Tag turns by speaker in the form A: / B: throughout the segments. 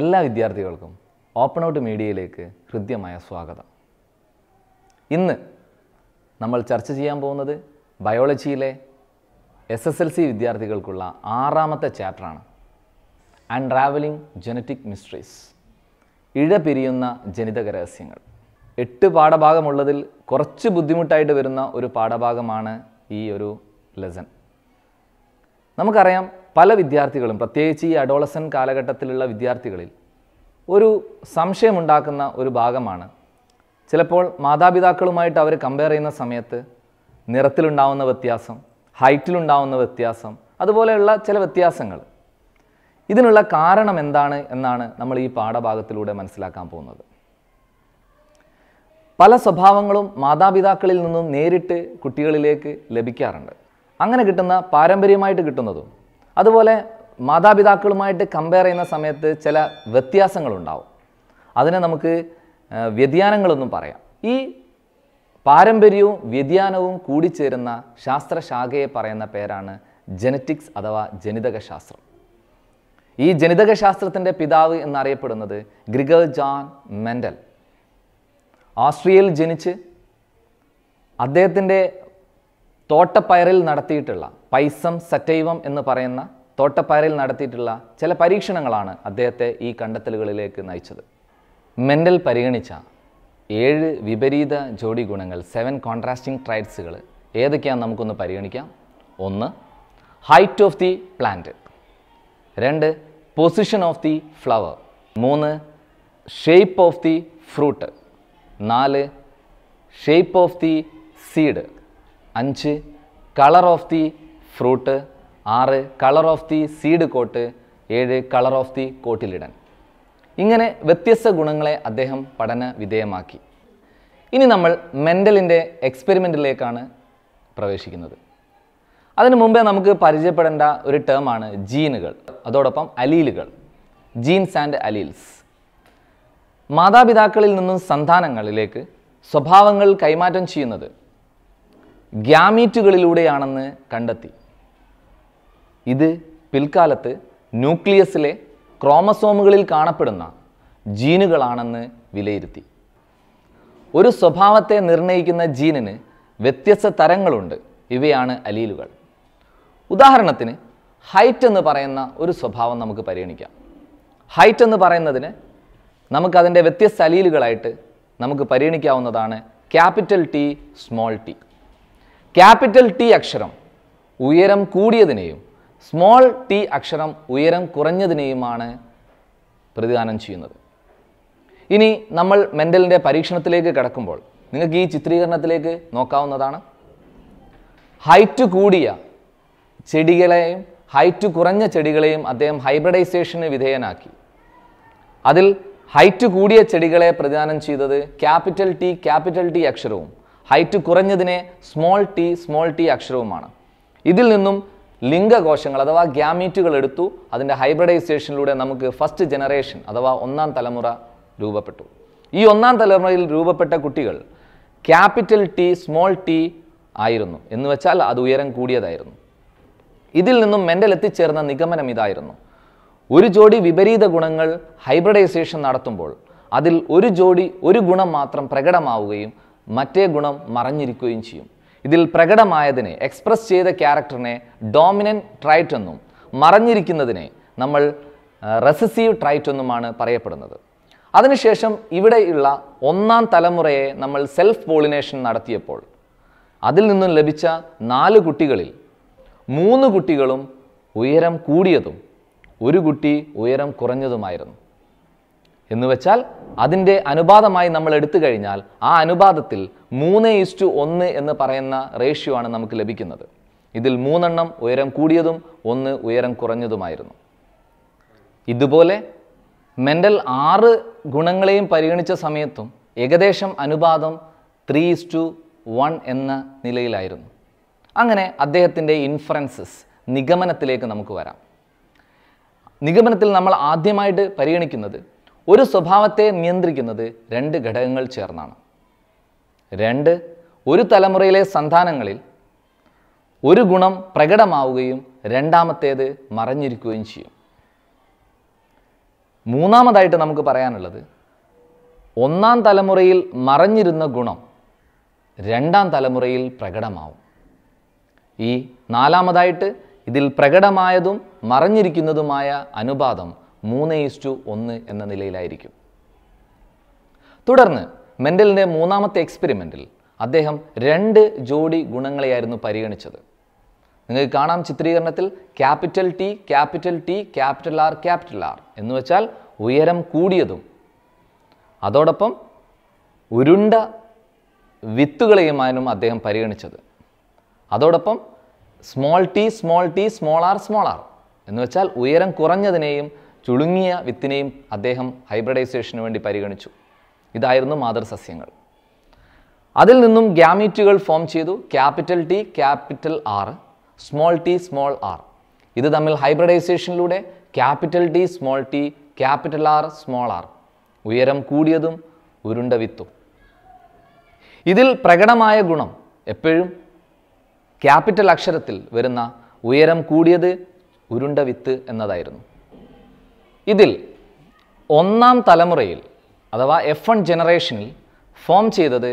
A: എല്ലാ വിദ്യാർത്ഥികൾക്കും open out മീഡിയയിലേക്ക് ഹൃദ്യമായ സ്വാഗതം ഇന്ന് നമ്മൾ ചർച്ച ചെയ്യാൻ പോകുന്നത് ബയോളജിയിലെ എസ് എസ് എൽ സി വിദ്യാർത്ഥികൾക്കുള്ള ആറാമത്തെ ചാപ്റ്ററാണ് അൺട്രാവലിംഗ് ജനറ്റിക് മിസ്റ്ററീസ് ഇഴപിരിയുന്ന ജനിതക രഹസ്യങ്ങൾ എട്ട് പാഠഭാഗമുള്ളതിൽ കുറച്ച് ബുദ്ധിമുട്ടായിട്ട് വരുന്ന ഒരു പാഠഭാഗമാണ് ഈ ഒരു ലെസൺ നമുക്കറിയാം പല വിദ്യാർത്ഥികളും പ്രത്യേകിച്ച് ഈ അഡോളസൻ കാലഘട്ടത്തിലുള്ള വിദ്യാർത്ഥികളിൽ ഒരു സംശയമുണ്ടാക്കുന്ന ഒരു ഭാഗമാണ് ചിലപ്പോൾ മാതാപിതാക്കളുമായിട്ട് അവർ കമ്പയർ ചെയ്യുന്ന സമയത്ത് നിറത്തിലുണ്ടാവുന്ന വ്യത്യാസം ഹൈറ്റിലുണ്ടാവുന്ന വ്യത്യാസം അതുപോലെയുള്ള ചില വ്യത്യാസങ്ങൾ ഇതിനുള്ള കാരണം എന്താണ് എന്നാണ് നമ്മൾ ഈ പാഠഭാഗത്തിലൂടെ മനസ്സിലാക്കാൻ പോകുന്നത് പല സ്വഭാവങ്ങളും മാതാപിതാക്കളിൽ നിന്നും നേരിട്ട് കുട്ടികളിലേക്ക് ലഭിക്കാറുണ്ട് അങ്ങനെ കിട്ടുന്ന പാരമ്പര്യമായിട്ട് കിട്ടുന്നതും അതുപോലെ മാതാപിതാക്കളുമായിട്ട് കമ്പയർ ചെയ്യുന്ന സമയത്ത് ചില വ്യത്യാസങ്ങളുണ്ടാവും അതിനെ നമുക്ക് വ്യതിയാനങ്ങളൊന്നും പറയാം ഈ പാരമ്പര്യവും വ്യതിയാനവും കൂടിച്ചേരുന്ന ശാസ്ത്രശാഖയെ പറയുന്ന പേരാണ് ജനറ്റിക്സ് അഥവാ ജനിതക ശാസ്ത്രം ഈ ജനിതക ശാസ്ത്രത്തിൻ്റെ പിതാവ് എന്നറിയപ്പെടുന്നത് ഗ്രിഗർ ജോൺ മെൻഡൽ ഓസ്ട്രിയയിൽ ജനിച്ച് അദ്ദേഹത്തിൻ്റെ തോട്ടപ്പയറിൽ നടത്തിയിട്ടുള്ള പൈസം സറ്റൈവം എന്ന് പറയുന്ന തോട്ടപ്പാരയിൽ നടത്തിയിട്ടുള്ള ചില പരീക്ഷണങ്ങളാണ് അദ്ദേഹത്തെ ഈ കണ്ടെത്തലുകളിലേക്ക് നയിച്ചത് മെൻ്റൽ പരിഗണിച്ച ഏഴ് വിപരീത ജോഡി ഗുണങ്ങൾ സെവൻ കോൺട്രാസ്റ്റിംഗ് ട്രൈറ്റ്സുകൾ ഏതൊക്കെയാണെന്ന് നമുക്കൊന്ന് പരിഗണിക്കാം ഒന്ന് ഹൈറ്റ് ഓഫ് ദി പ്ലാന്റ് രണ്ട് പൊസിഷൻ ഓഫ് ദി ഫ്ലവർ മൂന്ന് ഷേപ്പ് ഓഫ് ദി ഫ്രൂട്ട് നാല് ഷേപ്പ് ഓഫ് ദി സീഡ് അഞ്ച് കളർ ഓഫ് ദി ഫ്രൂട്ട് ആറ് colour of the seed coat ഏഴ് കളർ ഓഫ് ദി കോട്ടിലിടൻ ഇങ്ങനെ വ്യത്യസ്ത ഗുണങ്ങളെ അദ്ദേഹം പഠന വിധേയമാക്കി ഇനി നമ്മൾ മെൻ്റലിൻ്റെ എക്സ്പെരിമെൻറ്റിലേക്കാണ് പ്രവേശിക്കുന്നത് അതിനു മുമ്പേ നമുക്ക് പരിചയപ്പെടേണ്ട ഒരു ടേമാണ് ജീനുകൾ അതോടൊപ്പം അലീലുകൾ ജീൻസ് ആൻഡ് അലീൽസ് മാതാപിതാക്കളിൽ നിന്നും സന്താനങ്ങളിലേക്ക് സ്വഭാവങ്ങൾ കൈമാറ്റം ചെയ്യുന്നത് ഗ്യാമീറ്റുകളിലൂടെയാണെന്ന് കണ്ടെത്തി ഇത് പിൽക്കാലത്ത് ന്യൂക്ലിയസിലെ ക്രോമസോമുകളിൽ കാണപ്പെടുന്ന ജീനുകളാണെന്ന് വിലയിരുത്തി ഒരു സ്വഭാവത്തെ നിർണ്ണയിക്കുന്ന ജീനിന് വ്യത്യസ്ത തരങ്ങളുണ്ട് ഇവയാണ് അലീലുകൾ ഉദാഹരണത്തിന് ഹൈറ്റ് എന്ന് പറയുന്ന ഒരു സ്വഭാവം നമുക്ക് പരിഗണിക്കാം ഹൈറ്റ് എന്ന് പറയുന്നതിന് നമുക്കതിൻ്റെ വ്യത്യസ്ത അലീലുകളായിട്ട് നമുക്ക് പരിഗണിക്കാവുന്നതാണ് capital T small T capital T അക്ഷരം ഉയരം കൂടിയതിനെയും സ്മോൾ ടി അക്ഷരം ഉയരം കുറഞ്ഞതിനെയുമാണ് പ്രതിദാനം ചെയ്യുന്നത് ഇനി നമ്മൾ മെൻ്റലിൻ്റെ പരീക്ഷണത്തിലേക്ക് കടക്കുമ്പോൾ നിങ്ങൾക്ക് ഈ ചിത്രീകരണത്തിലേക്ക് നോക്കാവുന്നതാണ് ഹൈറ്റ് കൂടിയ ചെടികളെയും ഹൈറ്റ് കുറഞ്ഞ ചെടികളെയും അദ്ദേഹം ഹൈബ്രഡൈസേഷന് വിധേയനാക്കി അതിൽ ഹൈറ്റ് കൂടിയ ചെടികളെ പ്രതിദാനം ചെയ്തത് ക്യാപിറ്റൽ ടി ക്യാപിറ്റൽ ടി അക്ഷരവും ഹൈറ്റ് കുറഞ്ഞതിനെ സ്മോൾ ടി സ്മോൾ ടി അക്ഷരവുമാണ് ഇതിൽ നിന്നും ലിംഗകോശങ്ങൾ അഥവാ ഗ്യാമീറ്റുകൾ എടുത്തു അതിൻ്റെ ഹൈബ്രിഡൈസേഷനിലൂടെ നമുക്ക് ഫസ്റ്റ് ജനറേഷൻ അഥവാ ഒന്നാം തലമുറ രൂപപ്പെട്ടു ഈ ഒന്നാം തലമുറയിൽ രൂപപ്പെട്ട കുട്ടികൾ ക്യാപിറ്റൽ ടി സ്മോൾ ടി ആയിരുന്നു എന്ന് വെച്ചാൽ അത് ഉയരം കൂടിയതായിരുന്നു ഇതിൽ നിന്നും മെൻ്റൽ എത്തിച്ചേർന്ന നിഗമനം ഇതായിരുന്നു ഒരു ജോഡി വിപരീത ഗുണങ്ങൾ ഹൈബ്രിഡൈസേഷൻ നടത്തുമ്പോൾ അതിൽ ഒരു ജോഡി ഒരു ഗുണം മാത്രം പ്രകടമാവുകയും മറ്റേ ഗുണം മറഞ്ഞിരിക്കുകയും ചെയ്യും ഇതിൽ പ്രകടമായതിനെ എക്സ്പ്രസ് ചെയ്ത ക്യാരക്ടറിനെ ഡോമിനൻ ട്രൈറ്റ് എന്നും മറഞ്ഞിരിക്കുന്നതിനെ നമ്മൾ റെസസീവ് ട്രൈറ്റ് എന്നുമാണ് പറയപ്പെടുന്നത് അതിനുശേഷം ഇവിടെയുള്ള ഒന്നാം തലമുറയെ നമ്മൾ സെൽഫ് പോളിനേഷൻ നടത്തിയപ്പോൾ അതിൽ നിന്നും ലഭിച്ച നാല് കുട്ടികളിൽ മൂന്ന് കുട്ടികളും ഉയരം കൂടിയതും ഒരു കുട്ടി ഉയരം കുറഞ്ഞതുമായിരുന്നു എന്ന് വെച്ചാൽ അതിൻ്റെ അനുപാതമായി നമ്മൾ എടുത്തു കഴിഞ്ഞാൽ ആ അനുപാതത്തിൽ മൂന്ന് ഈസ്റ്റു ഒന്ന് എന്ന് പറയുന്ന റേഷ്യോ ആണ് നമുക്ക് ലഭിക്കുന്നത് ഇതിൽ മൂന്നെണ്ണം ഉയരം കൂടിയതും ഒന്ന് ഉയരം കുറഞ്ഞതുമായിരുന്നു ഇതുപോലെ മെൻ്റൽ ആറ് ഗുണങ്ങളെയും പരിഗണിച്ച സമയത്തും ഏകദേശം അനുപാതം ത്രീ ഇസ്റ്റു വൺ എന്ന നിലയിലായിരുന്നു അങ്ങനെ അദ്ദേഹത്തിൻ്റെ ഇൻഫറൻസസ് നിഗമനത്തിലേക്ക് നമുക്ക് വരാം നിഗമനത്തിൽ നമ്മൾ ആദ്യമായിട്ട് പരിഗണിക്കുന്നത് ഒരു സ്വഭാവത്തെ നിയന്ത്രിക്കുന്നത് രണ്ട് ഘടകങ്ങൾ ചേർന്നാണ് രണ്ട് ഒരു തലമുറയിലെ സന്താനങ്ങളിൽ ഒരു ഗുണം പ്രകടമാവുകയും രണ്ടാമത്തേത് മറഞ്ഞിരിക്കുകയും ചെയ്യും മൂന്നാമതായിട്ട് നമുക്ക് പറയാനുള്ളത് ഒന്നാം തലമുറയിൽ മറഞ്ഞിരുന്ന ഗുണം രണ്ടാം തലമുറയിൽ പ്രകടമാവും ഈ നാലാമതായിട്ട് ഇതിൽ പ്രകടമായതും മറഞ്ഞിരിക്കുന്നതുമായ അനുപാതം മൂന്ന് ഈസ്റ്റു ഒന്ന് എന്ന നിലയിലായിരിക്കും തുടർന്ന് മെൻഡലിൻ്റെ മൂന്നാമത്തെ എക്സ്പെരിമെൻറ്റിൽ അദ്ദേഹം രണ്ട് ജോഡി ഗുണങ്ങളെയായിരുന്നു പരിഗണിച്ചത് നിങ്ങൾക്ക് കാണാം ചിത്രീകരണത്തിൽ capital T capital T capital R capital R എന്ന് വെച്ചാൽ ഉയരം കൂടിയതും അതോടൊപ്പം ഉരുണ്ട വിത്തുകളെയുമായിരുന്നു അദ്ദേഹം പരിഗണിച്ചത് അതോടൊപ്പം small T small T small R small R എന്ന് വെച്ചാൽ ഉയരം കുറഞ്ഞതിനെയും ചുളുങ്ങിയ വിത്തിനെയും അദ്ദേഹം ഹൈബ്രഡൈസേഷന് വേണ്ടി പരിഗണിച്ചു ഇതായിരുന്നു മാതൃസസ്യങ്ങൾ അതിൽ നിന്നും ഗ്യാമീറ്റുകൾ ഫോം ചെയ്തു capital T capital R small T small R ഇത് തമ്മിൽ ഹൈബ്രഡൈസേഷനിലൂടെ capital T small T capital R small R ഉയരം കൂടിയതും ഉരുണ്ട വിത്തും ഇതിൽ പ്രകടമായ ഗുണം എപ്പോഴും ക്യാപിറ്റൽ അക്ഷരത്തിൽ വരുന്ന ഉയരം കൂടിയത് ഉരുണ്ട വിത്ത് എന്നതായിരുന്നു ഇതിൽ ഒന്നാം തലമുറയിൽ അഥവാ എഫ് വൺ ജനറേഷനിൽ ഫോം ചെയ്തത്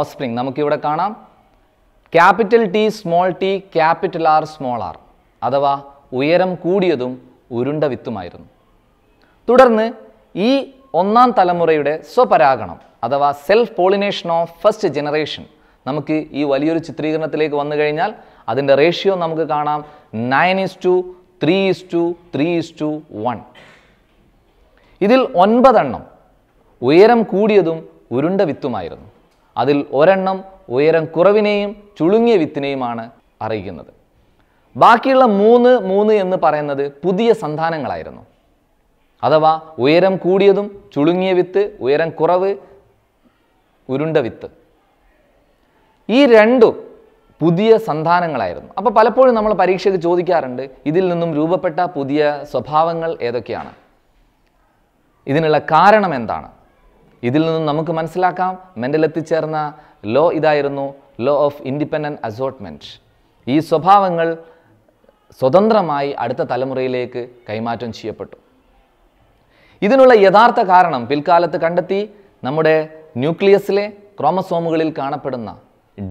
A: ഓസ്പ്രിങ് നമുക്കിവിടെ കാണാം capital T small T capital R small R അഥവാ ഉയരം കൂടിയതും ഉരുണ്ട വിത്തുമായിരുന്നു തുടർന്ന് ഈ ഒന്നാം തലമുറയുടെ സ്വപരാഗണം അഥവാ self pollination of first generation നമുക്ക് ഈ വലിയൊരു ചിത്രീകരണത്തിലേക്ക് വന്നു കഴിഞ്ഞാൽ അതിൻ്റെ റേഷ്യോ നമുക്ക് കാണാം nine is to three is to three is to one ഇതിൽ ഒൻപതെണ്ണം ഉയരം കൂടിയതും ഉരുണ്ട വിത്തുമായിരുന്നു അതിൽ ഒരെണ്ണം ഉയരം കുറവിനെയും ചുളുങ്ങിയ വിത്തിനെയുമാണ് അറിയിക്കുന്നത് ബാക്കിയുള്ള മൂന്ന് മൂന്ന് എന്ന് പറയുന്നത് പുതിയ സന്താനങ്ങളായിരുന്നു അഥവാ ഉയരം കൂടിയതും ചുളുങ്ങിയ വിത്ത് ഉയരം കുറവ് ഉരുണ്ട വിത്ത് ഈ രണ്ടും പുതിയ സന്താനങ്ങളായിരുന്നു അപ്പോൾ പലപ്പോഴും നമ്മൾ പരീക്ഷയ്ക്ക് ചോദിക്കാറുണ്ട് ഇതിൽ നിന്നും രൂപപ്പെട്ട പുതിയ സ്വഭാവങ്ങൾ ഏതൊക്കെയാണ് ഇതിനുള്ള കാരണം എന്താണ് ഇതിൽ നിന്നും നമുക്ക് മനസ്സിലാക്കാം മെൻഡൽ എത്തിച്ചേർന്ന ലോ ഇതായിരുന്നു ലോ ഓഫ് ഇൻഡിപെൻഡൻറ്റ് അസോട്ട്മെൻറ്റ് ഈ സ്വഭാവങ്ങൾ സ്വതന്ത്രമായി അടുത്ത തലമുറയിലേക്ക് കൈമാറ്റം ചെയ്യപ്പെട്ടു ഇതിനുള്ള യഥാർത്ഥ കാരണം പിൽക്കാലത്ത് കണ്ടെത്തി നമ്മുടെ ന്യൂക്ലിയസിലെ ക്രോമസോമുകളിൽ കാണപ്പെടുന്ന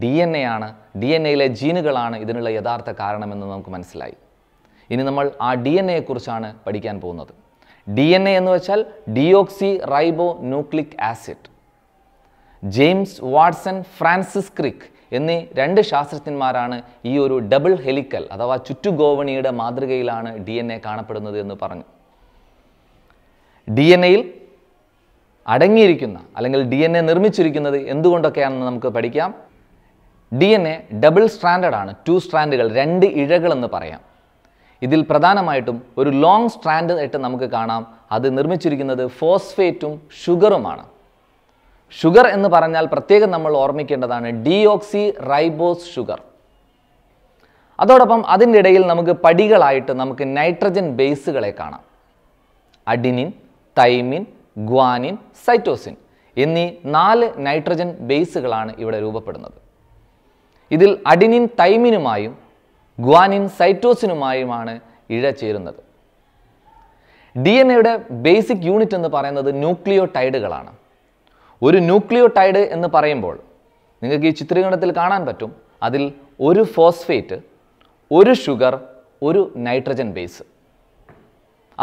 A: ഡി എൻ എ ആണ് ഡി എൻ എയിലെ ജീനുകളാണ് ഇതിനുള്ള യഥാർത്ഥ കാരണമെന്ന് നമുക്ക് മനസ്സിലായി ഇനി നമ്മൾ ആ ഡി എൻ എയെക്കുറിച്ചാണ് പഠിക്കാൻ പോകുന്നത് ഡി എൻ എ എന്ന് വെച്ചാൽ deoxyribonucleic acid James Watson Francis Crick എന്നീ രണ്ട് ശാസ്ത്രജ്ഞന്മാരാണ് ഈ ഒരു ഡബിൾ ഹെലിക്കൽ അഥവാ ചുറ്റുഗോവണിയുടെ മാതൃകയിലാണ് ഡി എൻ എ കാണപ്പെടുന്നത് എന്ന് പറഞ്ഞു ഡി എൻ എയിൽ അടങ്ങിയിരിക്കുന്ന അല്ലെങ്കിൽ ഡി എൻ എ നിർമ്മിച്ചിരിക്കുന്നത് എന്തുകൊണ്ടൊക്കെയാണെന്ന് നമുക്ക് പഠിക്കാം D N A double stranded ആണ് ടു സ്ട്രാൻഡുകൾ രണ്ട് ഇഴകളെന്ന് പറയാം ഇതിൽ പ്രധാനമായിട്ടും ഒരു ലോങ് സ്ട്രാൻഡ് ആയിട്ട് നമുക്ക് കാണാം അത് നിർമ്മിച്ചിരിക്കുന്നത് ഫോസ്ഫേറ്റും ഷുഗറുമാണ് ഷുഗർ എന്ന് പറഞ്ഞാൽ പ്രത്യേകം നമ്മൾ ഓർമ്മിക്കേണ്ടതാണ് ഡിയോക്സി റൈബോസ് ഷുഗർ അതോടൊപ്പം അതിൻ്റെ ഇടയിൽ നമുക്ക് പടികളായിട്ട് നമുക്ക് നൈട്രജൻ ബേസുകളെ കാണാം അഡിനിൻ തൈമിൻ ഗ്വാനിൻ സൈറ്റോസിൻ എന്നീ നാല് നൈട്രജൻ ബേസുകളാണ് ഇവിടെ രൂപപ്പെടുന്നത് ഇതിൽ അഡിനിൻ തൈമിനുമായും ഗ്വാനിൻ സൈറ്റോസിനുമായുമാണ് ചേരുന്നത് ഡി എൻ എയുടെ ബേസിക് യൂണിറ്റ് എന്ന് പറയുന്നത് ന്യൂക്ലിയോടൈഡുകളാണ് ഒരു ന്യൂക്ലിയോടൈഡ് എന്ന് പറയുമ്പോൾ നിങ്ങൾക്ക് ഈ ചിത്രീകരണത്തിൽ കാണാൻ പറ്റും അതിൽ ഒരു ഫോസ്ഫേറ്റ് ഒരു ഷുഗർ ഒരു നൈട്രജൻ ബേസ്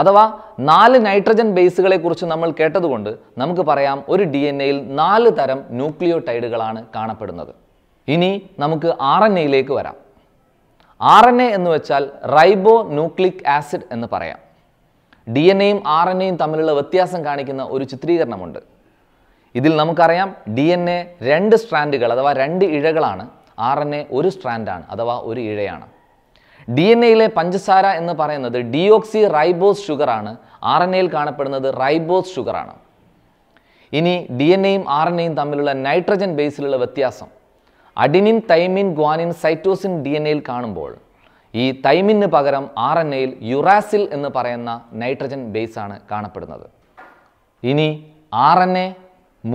A: അഥവാ നാല് നൈട്രജൻ ബേസുകളെക്കുറിച്ച് നമ്മൾ കേട്ടതുകൊണ്ട് നമുക്ക് പറയാം ഒരു ഡി എൻ എയിൽ നാല് തരം ന്യൂക്ലിയോടൈഡുകളാണ് കാണപ്പെടുന്നത് ഇനി നമുക്ക് ആർ എൻ എയിലേക്ക് വരാം ആർ എൻ എ എന്ന് വെച്ചാൽ റൈബോ ന്യൂക്ലിക് ആസിഡ് എന്ന് പറയാം ഡി എൻ എയും ആർ എൻ എയും തമ്മിലുള്ള വ്യത്യാസം കാണിക്കുന്ന ഒരു ചിത്രീകരണമുണ്ട് ഇതിൽ നമുക്കറിയാം ഡി എൻ എ രണ്ട് സ്ട്രാൻഡുകൾ അഥവാ രണ്ട് ഇഴകളാണ് ആർ എൻ എ ഒരു സ്ട്രാൻഡാണ് അഥവാ ഒരു ഇഴയാണ് ഡി എൻ എയിലെ പഞ്ചസാര എന്ന് പറയുന്നത് ഡിയോക്സി റൈബോസ് ഷുഗറാണ് ആർ എൻ എയിൽ കാണപ്പെടുന്നത് റൈബോസ് ഷുഗറാണ് ഇനി ഡി എൻ എയും ആർ എൻ എയും തമ്മിലുള്ള നൈട്രജൻ ബേസിലുള്ള വ്യത്യാസം adenine thymine guanine cytosine D N എയിൽ കാണുമ്പോൾ ഈ തൈമിന് പകരം ആർ എൻ എയിൽ യുറാസിൽ എന്ന് പറയുന്ന നൈട്രജൻ ബേസ് ആണ് കാണപ്പെടുന്നത് ഇനി ആർ എൻ എ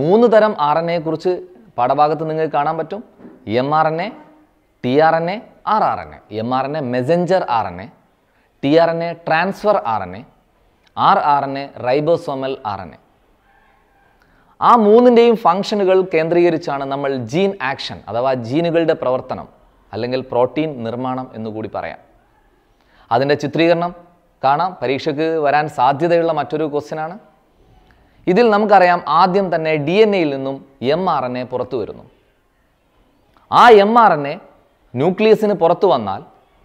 A: മൂന്ന് തരം ആർ എൻ എയെ കുറിച്ച് പാഠഭാഗത്ത് നിങ്ങൾക്ക് കാണാൻ പറ്റും M R N A T R N A R R N A M R N A messenger R N A T R N A transfer R N A R R N A ribosomal R N A ആ മൂന്നിൻ്റെയും ഫംഗ്ഷനുകൾ കേന്ദ്രീകരിച്ചാണ് നമ്മൾ gene action അഥവാ ജീനുകളുടെ പ്രവർത്തനം അല്ലെങ്കിൽ protein നിർമ്മാണം എന്നുകൂടി പറയാം അതിൻ്റെ ചിത്രീകരണം കാണാം പരീക്ഷയ്ക്ക് വരാൻ സാധ്യതയുള്ള മറ്റൊരു ക്വസ്റ്റ്യനാണ് ഇതിൽ നമുക്കറിയാം ആദ്യം തന്നെ ഡി എൻ എയിൽ നിന്നും എം ആർ എൻ എ പുറത്തു വരുന്നു ആ എം ആർ എൻ എ ന്യൂക്ലിയസിന് പുറത്തു വന്നാൽ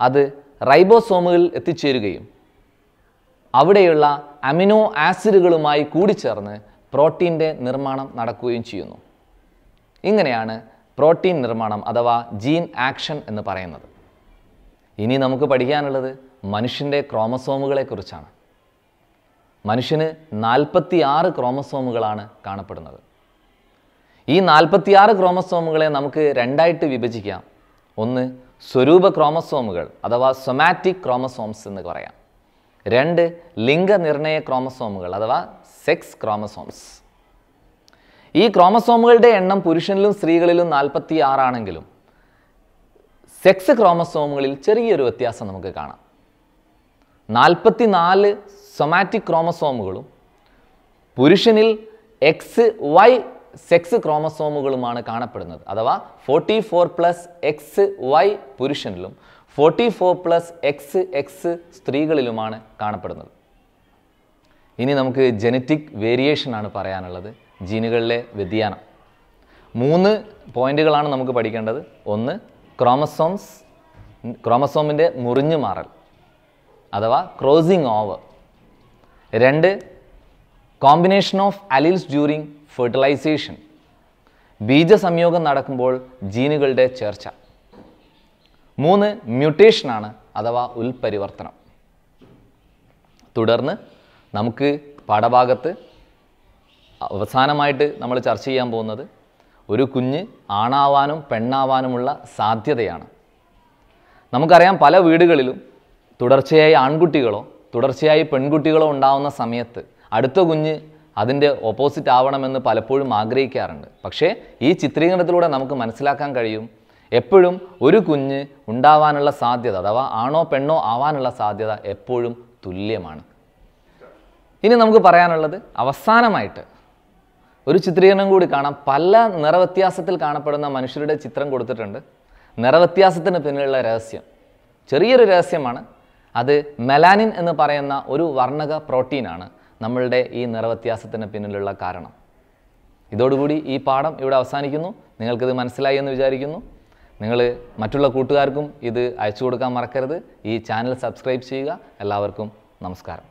A: അത് റൈബോസോമുകളിൽ എത്തിച്ചേരുകയും അവിടെയുള്ള അമിനോ ആസിഡുകളുമായി കൂടിച്ചേർന്ന് പ്രോട്ടീൻ്റെ നിർമ്മാണം നടക്കുകയും ചെയ്യുന്നു ഇങ്ങനെയാണ് പ്രോട്ടീൻ നിർമ്മാണം അഥവാ ജീൻ ആക്ഷൻ എന്ന് പറയുന്നത് ഇനി നമുക്ക് പഠിക്കാനുള്ളത് മനുഷ്യൻ്റെ ക്രോമസോമുകളെക്കുറിച്ചാണ് മനുഷ്യന് നാൽപ്പത്തി ആറ് ക്രോമസോമുകളാണ് കാണപ്പെടുന്നത് ഈ നാൽപ്പത്തിയാറ് ക്രോമസോമുകളെ നമുക്ക് രണ്ടായിട്ട് വിഭജിക്കാം ഒന്ന് സ്വരൂപ ക്രോമസോമുകൾ അഥവാ സൊമാറ്റിക് ക്രോമസോംസ് എന്ന് പറയാം രണ്ട് ലിംഗനിർണയ ക്രോമസോമുകൾ അഥവാ സെക്സ് ക്രോമസോംസ് ഈ ക്രോമസോമുകളുടെ എണ്ണം പുരുഷനിലും സ്ത്രീകളിലും നാൽപ്പത്തി ആറാണെങ്കിലും സെക്സ് ക്രോമസോമുകളിൽ ചെറിയൊരു വ്യത്യാസം നമുക്ക് കാണാം നാൽപ്പത്തി നാല് സൊമാറ്റിക് ക്രോമസോമുകളും പുരുഷനിൽ എക്സ് വൈ സെക്സ് ക്രോമസോമുകളുമാണ് കാണപ്പെടുന്നത് അഥവാ forty four plus X Y പുരുഷനിലും forty four plus X X സ്ത്രീകളിലുമാണ് കാണപ്പെടുന്നത് ഇനി നമുക്ക് ജനറ്റിക് വേരിയേഷൻ ആണ് പറയാനുള്ളത് ജീനുകളിലെ വ്യതിയാനം മൂന്ന് പോയിന്റുകളാണ് നമുക്ക് പഠിക്കേണ്ടത് ഒന്ന് ക്രോമസോംസ് ക്രോമസോമിൻ്റെ മുറിഞ്ഞു മാറൽ അഥവാ ക്രോസിംഗ് ഓവർ രണ്ട് combination of alleles during fertilization ബീജസംയോഗം നടക്കുമ്പോൾ ജീനുകളുടെ ചേർച്ച മൂന്ന് മ്യൂട്ടേഷനാണ് അഥവാ ഉൽപരിവർത്തനം തുടർന്ന് നമുക്ക് പാഠഭാഗത്ത് അവസാനമായിട്ട് നമ്മൾ ചർച്ച ചെയ്യാൻ പോകുന്നത് ഒരു കുഞ്ഞ് ആണാവാനും പെണ്ണാവാനുമുള്ള സാധ്യതയാണ് നമുക്കറിയാം പല വീടുകളിലും തുടർച്ചയായി ആൺകുട്ടികളോ തുടർച്ചയായി പെൺകുട്ടികളോ ഉണ്ടാവുന്ന സമയത്ത് അടുത്ത കുഞ്ഞ് അതിൻ്റെ ഓപ്പോസിറ്റ് ആവണമെന്ന് പലപ്പോഴും ആഗ്രഹിക്കാറുണ്ട് പക്ഷേ ഈ ചിത്രീകരണത്തിലൂടെ നമുക്ക് മനസ്സിലാക്കാൻ കഴിയും എപ്പോഴും ഒരു കുഞ്ഞ് ഉണ്ടാവാനുള്ള സാധ്യത അഥവാ ആണോ പെണ്ണോ ആവാനുള്ള സാധ്യത എപ്പോഴും തുല്യമാണ് ഇനി നമുക്ക് പറയാനുള്ളത് അവസാനമായിട്ട് ഒരു ചിത്രീകരണം കൂടി കാണാം പല നിറവ്യത്യാസത്തിൽ കാണപ്പെടുന്ന മനുഷ്യരുടെ ചിത്രം കൊടുത്തിട്ടുണ്ട് നിറവ്യത്യാസത്തിന് പിന്നിലുള്ള രഹസ്യം ചെറിയൊരു രഹസ്യമാണ് അത് മെലാനിൻ എന്ന് പറയുന്ന ഒരു വർണ്ണക പ്രോട്ടീനാണ് നമ്മളുടെ ഈ നിറവ്യത്യാസത്തിന് പിന്നിലുള്ള കാരണം ഇതോടുകൂടി ഈ പാഠം ഇവിടെ അവസാനിക്കുന്നു നിങ്ങൾക്കിത് മനസ്സിലായി എന്ന് വിചാരിക്കുന്നു നിങ്ങൾ മറ്റുള്ള കൂട്ടുകാർക്കും ഇത് അയച്ചു കൊടുക്കാൻ മറക്കരുത് ഈ ചാനൽ സബ്സ്ക്രൈബ് ചെയ്യുക എല്ലാവർക്കും നമസ്കാരം